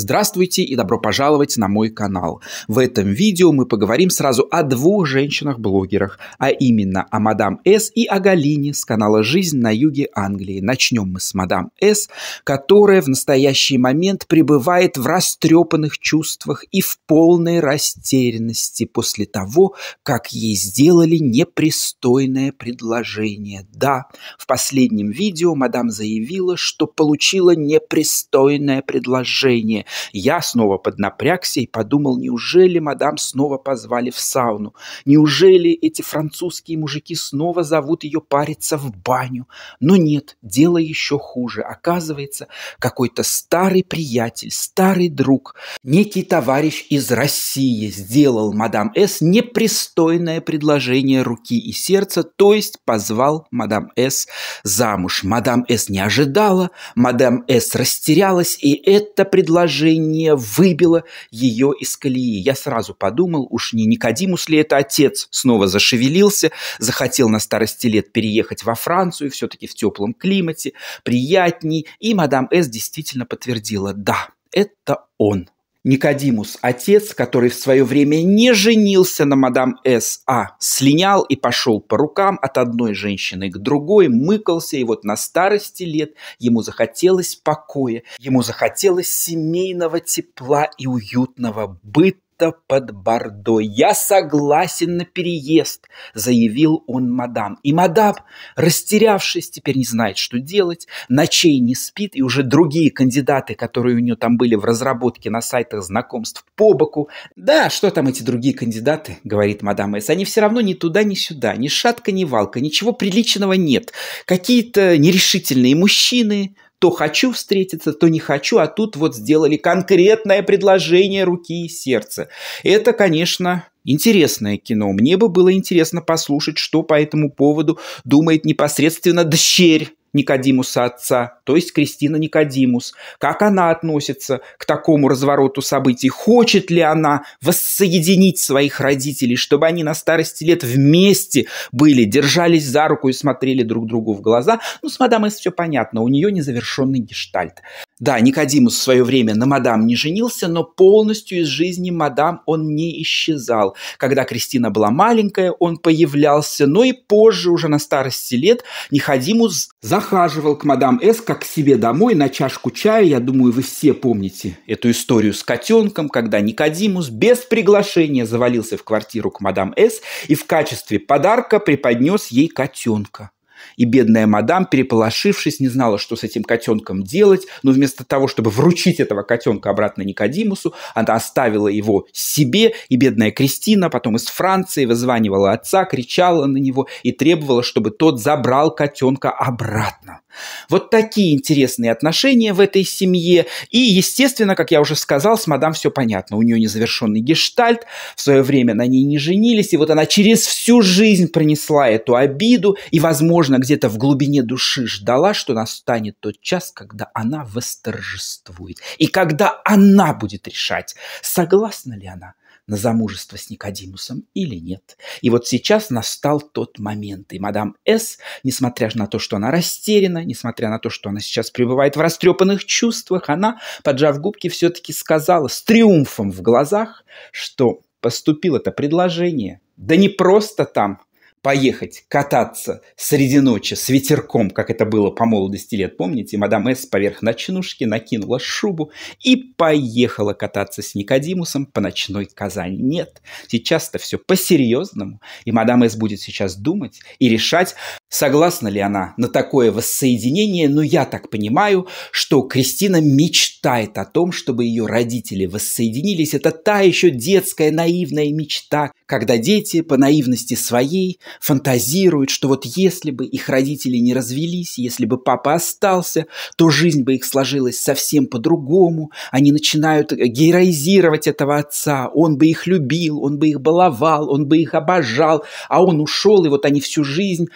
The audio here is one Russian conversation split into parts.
Здравствуйте и добро пожаловать на мой канал. В этом видео мы поговорим сразу о двух женщинах-блогерах, а именно о мадам С и о Галине с канала «Жизнь на юге Англии». Начнем мы с мадам С, которая в настоящий момент пребывает в растрепанных чувствах и в полной растерянности после того, как ей сделали непристойное предложение. Да, в последнем видео мадам заявила, что получила непристойное предложение, я снова поднапрягся и подумал, неужели мадам снова позвали в сауну? Неужели эти французские мужики снова зовут ее париться в баню? Но нет, дело еще хуже. Оказывается, какой-то старый приятель, старый друг, некий товарищ из России сделал мадам С непристойное предложение руки и сердца, то есть позвал мадам С замуж. Мадам С не ожидала, мадам С растерялась, и это предложение положение выбило ее из колеи. Я сразу подумал, уж не Никодимус ли это отец, снова зашевелился, захотел на старости лет переехать во Францию, все-таки в теплом климате, приятней. И мадам С. действительно подтвердила, да, это он. Никодимус, отец, который в свое время не женился на мадам С. А, слинял и пошел по рукам от одной женщины к другой, мыкался, и вот на старости лет ему захотелось покоя, ему захотелось семейного тепла и уютного быта где под Бордо. Я согласен на переезд, заявил он мадам. И мадам, растерявшись, теперь не знает, что делать, ночей не спит, и уже другие кандидаты, которые у нее там были в разработке на сайтах знакомств по боку. Да, что там эти другие кандидаты, говорит мадам С, они все равно ни туда, ни сюда, ни шатка, ни валка, ничего приличного нет. Какие-то нерешительные мужчины, то хочу встретиться, то не хочу, а тут вот сделали конкретное предложение руки и сердца. Это, конечно, интересное кино. Мне бы было интересно послушать, что по этому поводу думает непосредственно дщерь Никодимуса отца, то есть Кристина Никодимус. Как она относится к такому развороту событий? Хочет ли она воссоединить своих родителей, чтобы они на старости лет вместе были, держались за руку и смотрели друг другу в глаза? Ну, с мадам это все понятно, у нее незавершенный гештальт. Да, Никодимус в свое время на мадам не женился, но полностью из жизни мадам он не исчезал. Когда Кристина была маленькая, он появлялся, но и позже, уже на старости лет, Никодимус захаживал к мадам С как к себе домой на чашку чая. Я думаю, вы все помните эту историю с котенком, когда Никодимус без приглашения завалился в квартиру к мадам С и в качестве подарка преподнес ей котенка. И бедная мадам, переполошившись, не знала, что с этим котенком делать, но вместо того, чтобы вручить этого котенка обратно Никодимусу, она оставила его себе, и бедная Кристина потом из Франции вызванивала отца, кричала на него и требовала, чтобы тот забрал котенка обратно. Вот такие интересные отношения в этой семье. И, естественно, как я уже сказал, с мадам все понятно. У нее незавершенный гештальт, в свое время на ней не женились, и вот она через всю жизнь пронесла эту обиду и, возможно, где-то в глубине души ждала, что настанет тот час, когда она восторжествует. И когда она будет решать, согласна ли она на замужество с Никодимусом или нет. И вот сейчас настал тот момент, и мадам С, несмотря на то, что она растеряна, несмотря на то, что она сейчас пребывает в растрепанных чувствах, она, поджав губки, все-таки сказала с триумфом в глазах, что поступило это предложение, да не просто там поехать кататься среди ночи с ветерком, как это было по молодости лет, помните? Мадам С поверх ночнушки накинула шубу и поехала кататься с Никодимусом по ночной Казани. Нет, сейчас-то все по-серьезному, и мадам С будет сейчас думать и решать, согласна ли она на такое воссоединение, но я так понимаю, что Кристина мечтает о том, чтобы ее родители воссоединились. Это та еще детская наивная мечта, когда дети по наивности своей – фантазируют, что вот если бы их родители не развелись, если бы папа остался, то жизнь бы их сложилась совсем по-другому. Они начинают э, героизировать этого отца. Он бы их любил, он бы их баловал, он бы их обожал, а он ушел, и вот они всю жизнь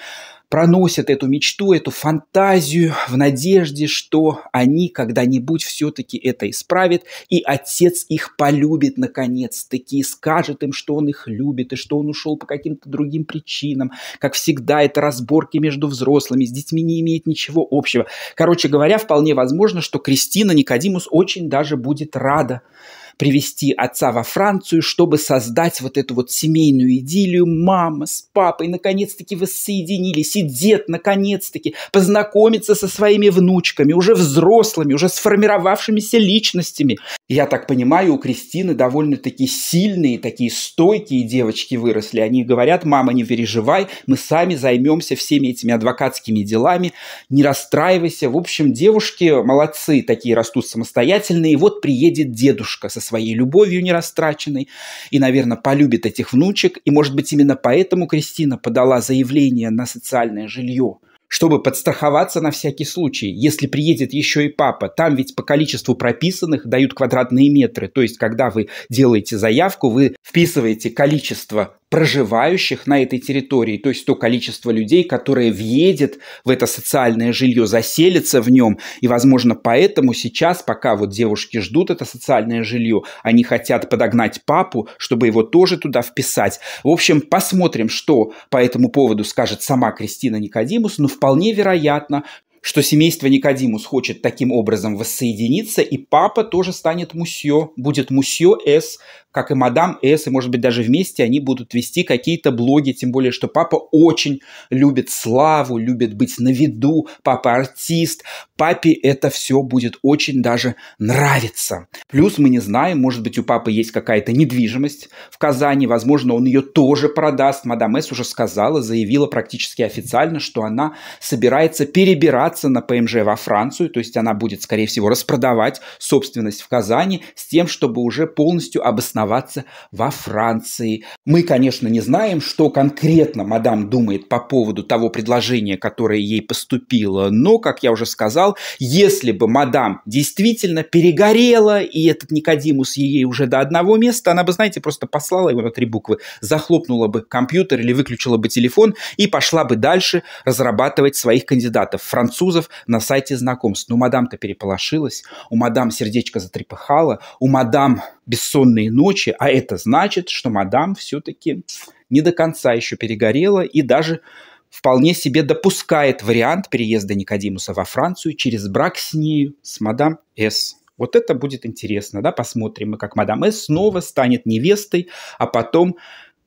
проносят эту мечту, эту фантазию в надежде, что они когда-нибудь все-таки это исправят, и отец их полюбит наконец-таки, скажет им, что он их любит, и что он ушел по каким-то другим причинам. Как всегда, это разборки между взрослыми, с детьми не имеет ничего общего. Короче говоря, вполне возможно, что Кристина Никодимус очень даже будет рада привести отца во Францию, чтобы создать вот эту вот семейную идиллию. Мама с папой наконец-таки воссоединились, и дед наконец-таки познакомится со своими внучками, уже взрослыми, уже сформировавшимися личностями. Я так понимаю, у Кристины довольно-таки сильные, такие стойкие девочки выросли. Они говорят, мама, не переживай, мы сами займемся всеми этими адвокатскими делами, не расстраивайся. В общем, девушки молодцы, такие растут самостоятельные. И вот приедет дедушка со своей любовью нерастраченной и, наверное, полюбит этих внучек. И, может быть, именно поэтому Кристина подала заявление на социальное жилье чтобы подстраховаться на всякий случай. Если приедет еще и папа, там ведь по количеству прописанных дают квадратные метры. То есть, когда вы делаете заявку, вы вписываете количество проживающих на этой территории, то есть то количество людей, которые въедет в это социальное жилье, заселится в нем. И, возможно, поэтому сейчас, пока вот девушки ждут это социальное жилье, они хотят подогнать папу, чтобы его тоже туда вписать. В общем, посмотрим, что по этому поводу скажет сама Кристина Никодимус, но вполне вероятно, что семейство Никодимус хочет таким образом воссоединиться, и папа тоже станет мусье, будет мусье С, как и мадам С, и, может быть, даже вместе они будут вести какие-то блоги, тем более, что папа очень любит славу, любит быть на виду, папа артист, папе это все будет очень даже нравиться. Плюс мы не знаем, может быть, у папы есть какая-то недвижимость в Казани, возможно, он ее тоже продаст. Мадам С уже сказала, заявила практически официально, что она собирается перебираться перебраться на ПМЖ во Францию, то есть она будет, скорее всего, распродавать собственность в Казани с тем, чтобы уже полностью обосноваться во Франции. Мы, конечно, не знаем, что конкретно мадам думает по поводу того предложения, которое ей поступило, но, как я уже сказал, если бы мадам действительно перегорела, и этот Никодимус ей уже до одного места, она бы, знаете, просто послала его на три буквы, захлопнула бы компьютер или выключила бы телефон и пошла бы дальше разрабатывать своих кандидатов. Француз французов на сайте знакомств. Но ну, мадам-то переполошилась, у мадам сердечко затрепыхало, у мадам бессонные ночи, а это значит, что мадам все-таки не до конца еще перегорела и даже вполне себе допускает вариант переезда Никодимуса во Францию через брак с нею, с мадам С. Вот это будет интересно, да, посмотрим мы, как мадам С снова станет невестой, а потом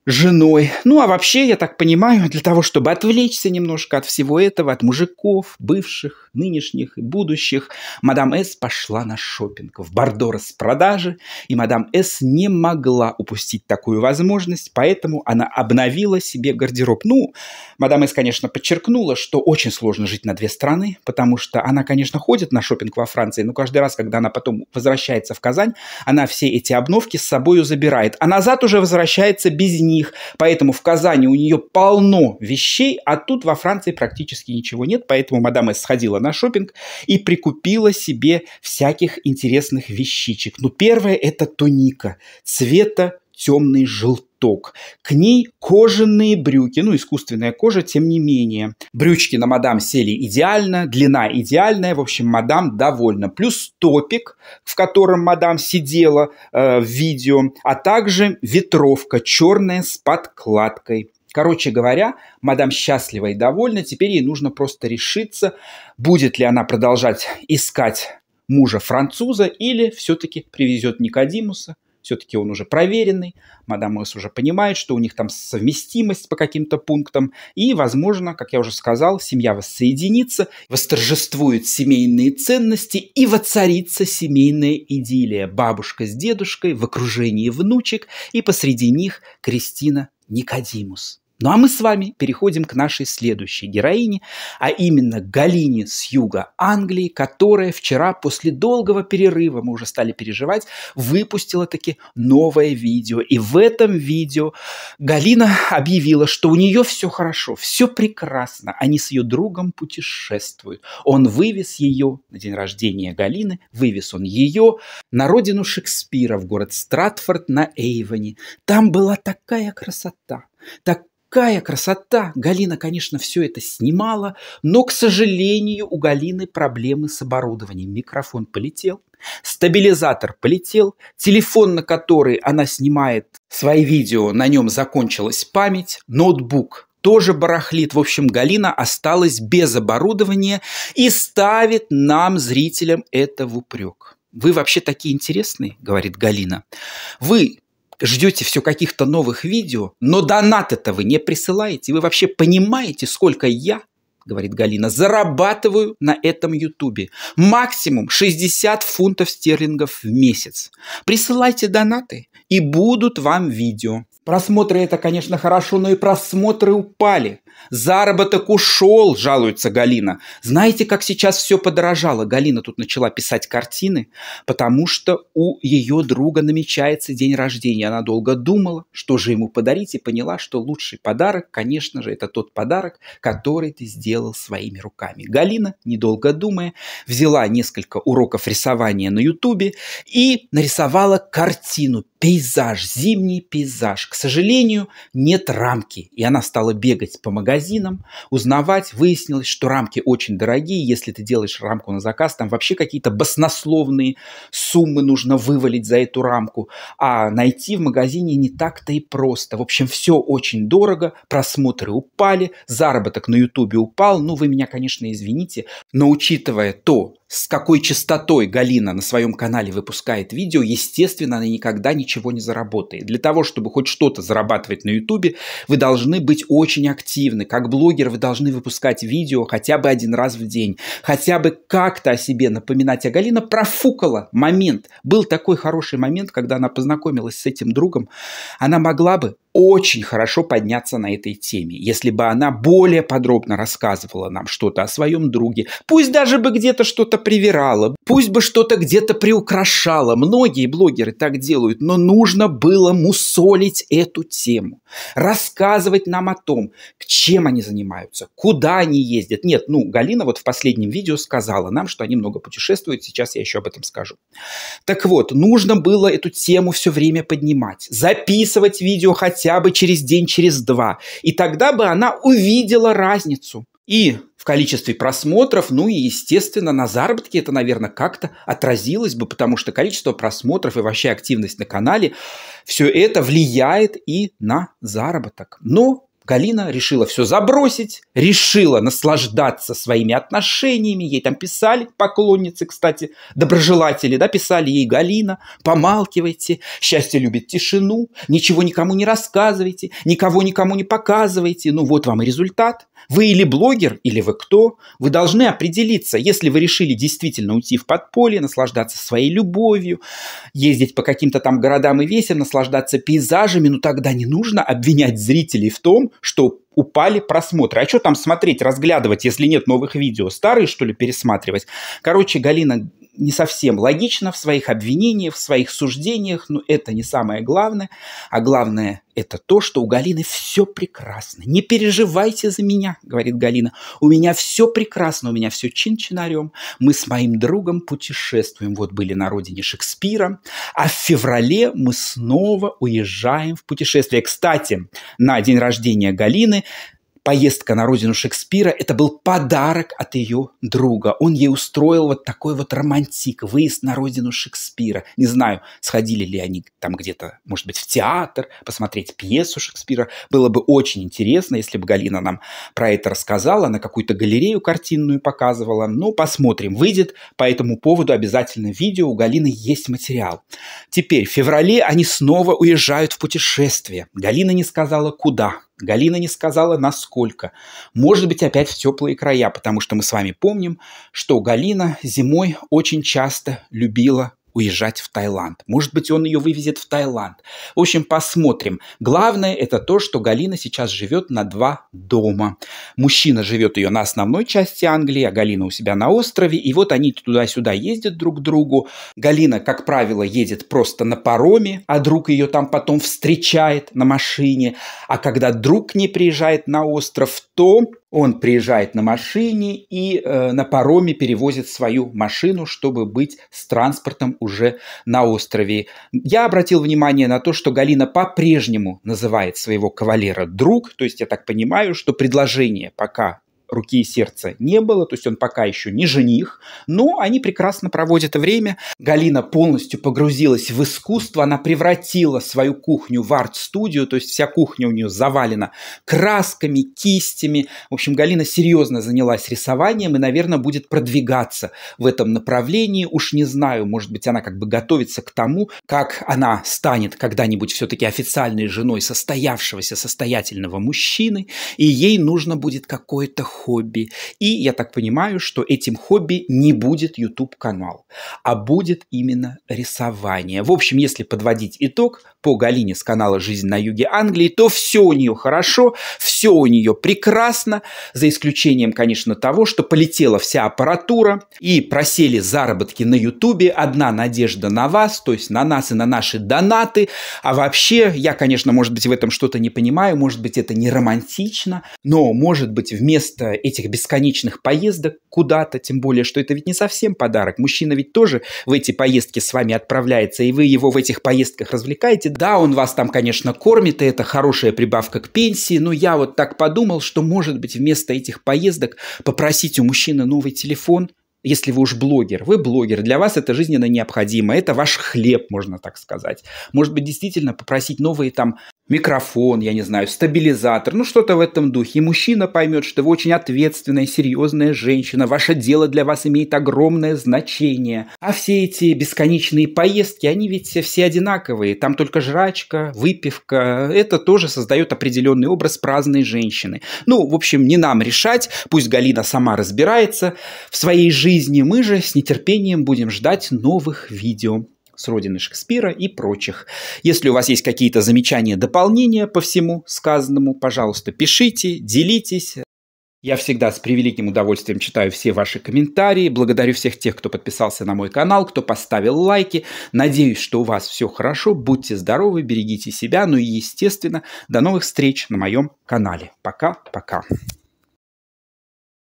женой. Ну, а вообще, я так понимаю, для того, чтобы отвлечься немножко от всего этого, от мужиков, бывших, нынешних и будущих, мадам С пошла на шопинг в Бордо распродажи, и мадам С не могла упустить такую возможность, поэтому она обновила себе гардероб. Ну, мадам С, конечно, подчеркнула, что очень сложно жить на две страны, потому что она, конечно, ходит на шопинг во Франции, но каждый раз, когда она потом возвращается в Казань, она все эти обновки с собой забирает, а назад уже возвращается без них них, поэтому в Казани у нее полно вещей, а тут во Франции практически ничего нет, поэтому мадам С сходила на шопинг и прикупила себе всяких интересных вещичек. Ну, первое – это туника цвета темный желток. К ней кожаные брюки, ну, искусственная кожа, тем не менее. Брючки на мадам сели идеально, длина идеальная, в общем, мадам довольна. Плюс топик, в котором мадам сидела э, в видео, а также ветровка черная с подкладкой. Короче говоря, мадам счастлива и довольна, теперь ей нужно просто решиться, будет ли она продолжать искать мужа француза или все-таки привезет Никодимуса – все-таки он уже проверенный, мадам Уэс уже понимает, что у них там совместимость по каким-то пунктам, и, возможно, как я уже сказал, семья воссоединится, восторжествуют семейные ценности и воцарится семейная идиллия. Бабушка с дедушкой в окружении внучек, и посреди них Кристина Никодимус. Ну а мы с вами переходим к нашей следующей героине, а именно Галине с юга Англии, которая вчера после долгого перерыва, мы уже стали переживать, выпустила таки новое видео. И в этом видео Галина объявила, что у нее все хорошо, все прекрасно. Они с ее другом путешествуют. Он вывез ее на день рождения Галины, вывез он ее на родину Шекспира в город Стратфорд на Эйвоне. Там была такая красота, так какая красота! Галина, конечно, все это снимала, но, к сожалению, у Галины проблемы с оборудованием. Микрофон полетел, стабилизатор полетел, телефон, на который она снимает свои видео, на нем закончилась память, ноутбук тоже барахлит. В общем, Галина осталась без оборудования и ставит нам, зрителям, это в упрек. Вы вообще такие интересные, говорит Галина. Вы ждете все каких-то новых видео, но донат это вы не присылаете. Вы вообще понимаете, сколько я, говорит Галина, зарабатываю на этом ютубе. Максимум 60 фунтов стерлингов в месяц. Присылайте донаты, и будут вам видео. Просмотры это, конечно, хорошо, но и просмотры упали. Заработок ушел, жалуется Галина. Знаете, как сейчас все подорожало? Галина тут начала писать картины, потому что у ее друга намечается день рождения. Она долго думала, что же ему подарить, и поняла, что лучший подарок, конечно же, это тот подарок, который ты сделал своими руками. Галина, недолго думая, взяла несколько уроков рисования на Ютубе и нарисовала картину, пейзаж, зимний пейзаж. К сожалению, нет рамки. И она стала бегать по магазинам, узнавать. Выяснилось, что рамки очень дорогие. Если ты делаешь рамку на заказ, там вообще какие-то баснословные суммы нужно вывалить за эту рамку. А найти в магазине не так-то и просто. В общем, все очень дорого, просмотры упали, заработок на Ютубе упал. Ну, вы меня, конечно, извините, но учитывая то, с какой частотой Галина на своем канале выпускает видео, естественно, она никогда ничего не заработает. Для того, чтобы хоть что-то зарабатывать на Ютубе, вы должны быть очень активны. Как блогер вы должны выпускать видео хотя бы один раз в день, хотя бы как-то о себе напоминать. А Галина профукала момент. Был такой хороший момент, когда она познакомилась с этим другом. Она могла бы очень хорошо подняться на этой теме, если бы она более подробно рассказывала нам что-то о своем друге. Пусть даже бы где-то что-то что-то привирала, пусть бы что-то где-то приукрашала. Многие блогеры так делают, но нужно было мусолить эту тему, рассказывать нам о том, к чем они занимаются, куда они ездят. Нет, ну, Галина вот в последнем видео сказала нам, что они много путешествуют, сейчас я еще об этом скажу. Так вот, нужно было эту тему все время поднимать, записывать видео хотя бы через день, через два, и тогда бы она увидела разницу – и в количестве просмотров, ну и, естественно, на заработке это, наверное, как-то отразилось бы, потому что количество просмотров и вообще активность на канале, все это влияет и на заработок. Но Галина решила все забросить, решила наслаждаться своими отношениями. Ей там писали поклонницы, кстати, доброжелатели, да, писали ей Галина, помалкивайте, счастье любит тишину, ничего никому не рассказывайте, никого никому не показывайте. Ну вот вам и результат. Вы или блогер, или вы кто. Вы должны определиться, если вы решили действительно уйти в подполье, наслаждаться своей любовью, ездить по каким-то там городам и весям, наслаждаться пейзажами, ну тогда не нужно обвинять зрителей в том, что упали просмотры. А что там смотреть, разглядывать, если нет новых видео? Старые, что ли, пересматривать? Короче, Галина не совсем логично в своих обвинениях, в своих суждениях, но это не самое главное. А главное – это то, что у Галины все прекрасно. «Не переживайте за меня», – говорит Галина. «У меня все прекрасно, у меня все чин-чинарем. Мы с моим другом путешествуем. Вот были на родине Шекспира. А в феврале мы снова уезжаем в путешествие. Кстати, на день рождения Галины поездка на родину Шекспира – это был подарок от ее друга. Он ей устроил вот такой вот романтик, выезд на родину Шекспира. Не знаю, сходили ли они там где-то, может быть, в театр, посмотреть пьесу Шекспира. Было бы очень интересно, если бы Галина нам про это рассказала, на какую-то галерею картинную показывала. Ну, посмотрим, выйдет по этому поводу обязательно видео. У Галины есть материал. Теперь, в феврале они снова уезжают в путешествие. Галина не сказала, куда Галина не сказала, насколько. Может быть, опять в теплые края, потому что мы с вами помним, что Галина зимой очень часто любила уезжать в Таиланд. Может быть, он ее вывезет в Таиланд. В общем, посмотрим. Главное это то, что Галина сейчас живет на два дома. Мужчина живет ее на основной части Англии, а Галина у себя на острове. И вот они туда-сюда ездят друг к другу. Галина, как правило, едет просто на пароме, а друг ее там потом встречает на машине. А когда друг не приезжает на остров, то он приезжает на машине и э, на пароме перевозит свою машину, чтобы быть с транспортом уже на острове. Я обратил внимание на то, что Галина по-прежнему называет своего кавалера друг, то есть я так понимаю, что предложение пока руки и сердца не было, то есть он пока еще не жених, но они прекрасно проводят время. Галина полностью погрузилась в искусство, она превратила свою кухню в арт-студию, то есть вся кухня у нее завалена красками, кистями. В общем, Галина серьезно занялась рисованием и, наверное, будет продвигаться в этом направлении. Уж не знаю, может быть, она как бы готовится к тому, как она станет когда-нибудь все-таки официальной женой состоявшегося состоятельного мужчины, и ей нужно будет какое-то хобби. И я так понимаю, что этим хобби не будет YouTube-канал, а будет именно рисование. В общем, если подводить итог, по Галине с канала «Жизнь на юге Англии», то все у нее хорошо, все у нее прекрасно, за исключением, конечно, того, что полетела вся аппаратура и просели заработки на Ютубе. Одна надежда на вас, то есть на нас и на наши донаты. А вообще, я, конечно, может быть, в этом что-то не понимаю, может быть, это не романтично, но, может быть, вместо этих бесконечных поездок куда-то, тем более, что это ведь не совсем подарок. Мужчина ведь тоже в эти поездки с вами отправляется, и вы его в этих поездках развлекаете, возрасте. Да, он вас там, конечно, кормит, и это хорошая прибавка к пенсии, но я вот так подумал, что, может быть, вместо этих поездок попросить у мужчины новый телефон, если вы уж блогер, вы блогер, для вас это жизненно необходимо, это ваш хлеб, можно так сказать. Может быть, действительно попросить новые там микрофон, я не знаю, стабилизатор, ну что-то в этом духе. И мужчина поймет, что вы очень ответственная, серьезная женщина, ваше дело для вас имеет огромное значение. А все эти бесконечные поездки, они ведь все одинаковые. Там только жрачка, выпивка. Это тоже создает определенный образ праздной женщины. Ну, в общем, не нам решать, пусть Галина сама разбирается в своей жизни. Мы же с нетерпением будем ждать новых видео с родины Шекспира и прочих. Если у вас есть какие-то замечания, дополнения по всему сказанному, пожалуйста, пишите, делитесь. Я всегда с превеликим удовольствием читаю все ваши комментарии. Благодарю всех тех, кто подписался на мой канал, кто поставил лайки. Надеюсь, что у вас все хорошо. Будьте здоровы, берегите себя. Ну и, естественно, до новых встреч на моем канале. Пока-пока.